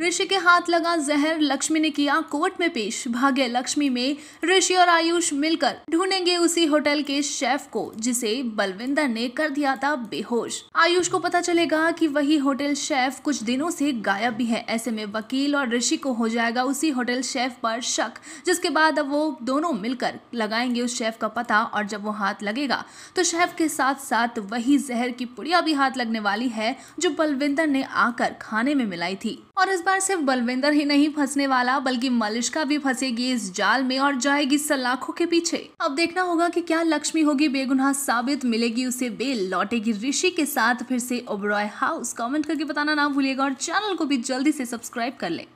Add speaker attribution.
Speaker 1: ऋषि के हाथ लगा जहर लक्ष्मी ने किया कोर्ट में पेश भाग्य लक्ष्मी में ऋषि और आयुष मिलकर ढूंढेंगे उसी होटल के शेफ को जिसे बलविंदर ने कर दिया था बेहोश आयुष को पता चलेगा कि वही होटल शेफ कुछ दिनों से गायब भी है ऐसे में वकील और ऋषि को हो जाएगा उसी होटल शेफ पर शक जिसके बाद अब वो दोनों मिलकर लगाएंगे उस शेफ का पता और जब वो हाथ लगेगा तो शेफ के साथ साथ वही जहर की पुड़िया भी हाथ लगने वाली है जो बलविंदर ने आकर खाने में मिलाई थी और इस बार सिर्फ बलविंदर ही नहीं फंसने वाला बल्कि मलिश्का भी फंसेगी इस जाल में और जाएगी सलाखों के पीछे अब देखना होगा कि क्या लक्ष्मी होगी बेगुनाह साबित मिलेगी उसे बेल लौटेगी ऋषि के साथ फिर से ओबरॉय हाउस कमेंट करके बताना ना भूलिएगा और चैनल को भी जल्दी से सब्सक्राइब कर लें